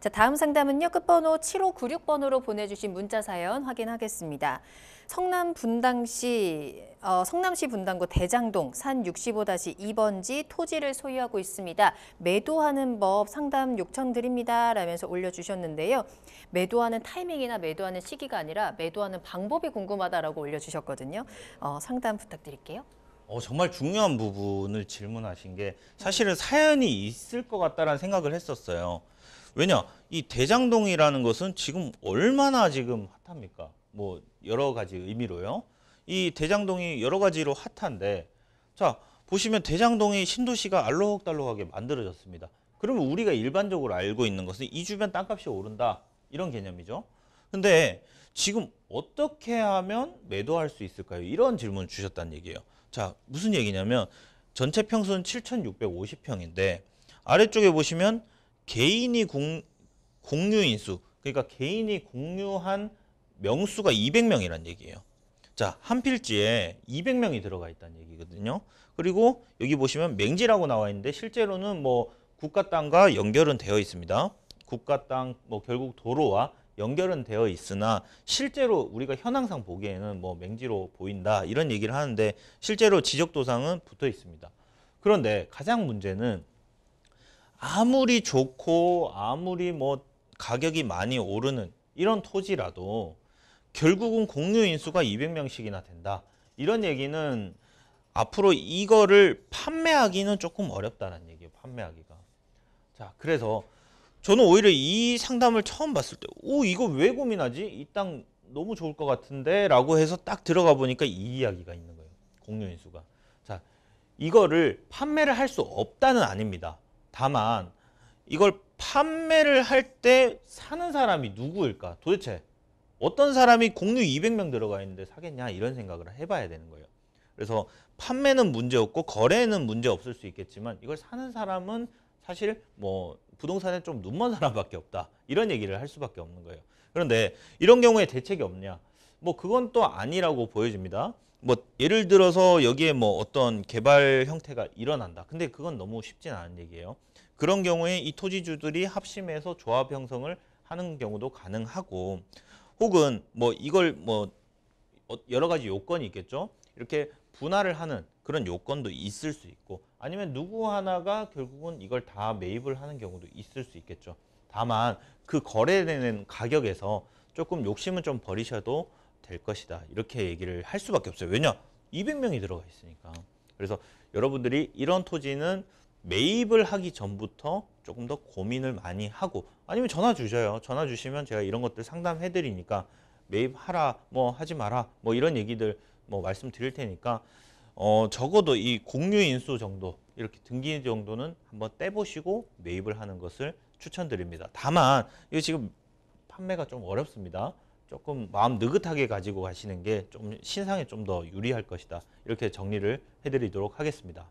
자, 다음 상담은요. 끝번호 7596번으로 보내주신 문자 사연 확인하겠습니다. 성남 분당시 어, 성남시 분당구 대장동 산 65-2번지 토지를 소유하고 있습니다. 매도하는 법 상담 요청드립니다. 라면서 올려주셨는데요. 매도하는 타이밍이나 매도하는 시기가 아니라 매도하는 방법이 궁금하다라고 올려주셨거든요. 어, 상담 부탁드릴게요. 어, 정말 중요한 부분을 질문하신 게 사실은 사연이 있을 것 같다라는 생각을 했었어요. 왜냐? 이 대장동이라는 것은 지금 얼마나 지금 핫합니까? 뭐 여러 가지 의미로요. 이 대장동이 여러 가지로 핫한데 자 보시면 대장동이 신도시가 알록달록하게 만들어졌습니다. 그러면 우리가 일반적으로 알고 있는 것은 이 주변 땅값이 오른다 이런 개념이죠. 근데 지금 어떻게 하면 매도할 수 있을까요? 이런 질문 주셨다는 얘기예요. 자 무슨 얘기냐면 전체 평수는 7,650평인데 아래쪽에 보시면 개인이 공, 공유 인수 그러니까 개인이 공유한 명수가 200명이란 얘기예요. 자, 한 필지에 200명이 들어가 있다는 얘기거든요. 그리고 여기 보시면 맹지라고 나와 있는데 실제로는 뭐 국가 땅과 연결은 되어 있습니다. 국가 땅, 뭐 결국 도로와 연결은 되어 있으나 실제로 우리가 현황상 보기에는 뭐 맹지로 보인다 이런 얘기를 하는데 실제로 지적도상은 붙어 있습니다. 그런데 가장 문제는 아무리 좋고 아무리 뭐 가격이 많이 오르는 이런 토지라도 결국은 공유 인수가 200명씩이나 된다. 이런 얘기는 앞으로 이거를 판매하기는 조금 어렵다는 얘기예요. 판매하기가. 자, 그래서 저는 오히려 이 상담을 처음 봤을 때, 오, 이거 왜 고민하지? 이 땅 너무 좋을 것 같은데? 라고 해서 딱 들어가 보니까 이 이야기가 있는 거예요. 공유 인수가. 자, 이거를 판매를 할 수 없다는 아닙니다. 다만 이걸 판매를 할 때 사는 사람이 누구일까? 도대체 어떤 사람이 공유 200명 들어가 있는데 사겠냐 이런 생각을 해봐야 되는 거예요. 그래서 판매는 문제없고 거래는 문제없을 수 있겠지만 이걸 사는 사람은 사실 뭐 부동산에 좀 눈먼 사람밖에 없다. 이런 얘기를 할 수밖에 없는 거예요. 그런데 이런 경우에 대책이 없냐? 뭐 그건 또 아니라고 보여집니다. 뭐 예를 들어서 여기에 뭐 어떤 개발 형태가 일어난다. 근데 그건 너무 쉽진 않은 얘기예요. 그런 경우에 이 토지주들이 합심해서 조합 형성을 하는 경우도 가능하고 혹은 뭐 이걸 뭐 어, 여러 가지 요건이 있겠죠. 이렇게 분할을 하는 그런 요건도 있을 수 있고 아니면 누구 하나가 결국은 이걸 다 매입을 하는 경우도 있을 수 있겠죠. 다만 그 거래되는 가격에서 조금 욕심은 좀 버리셔도 될 것이다. 이렇게 얘기를 할 수밖에 없어요. 왜냐? 200명이 들어가 있으니까. 그래서 여러분들이 이런 토지는 매입을 하기 전부터 조금 더 고민을 많이 하고 아니면 전화 주셔요. 전화 주시면 제가 이런 것들 상담해 드리니까 매입하라 뭐 하지 마라 뭐 이런 얘기들 뭐 말씀드릴 테니까 어 적어도 이 공유 인수 정도 이렇게 등기 정도는 한번 떼보시고 매입을 하는 것을 추천드립니다. 다만 이거 지금 판매가 좀 어렵습니다. 조금 마음 느긋하게 가지고 가시는 게 좀 신상에 좀 더 유리할 것이다. 이렇게 정리를 해드리도록 하겠습니다.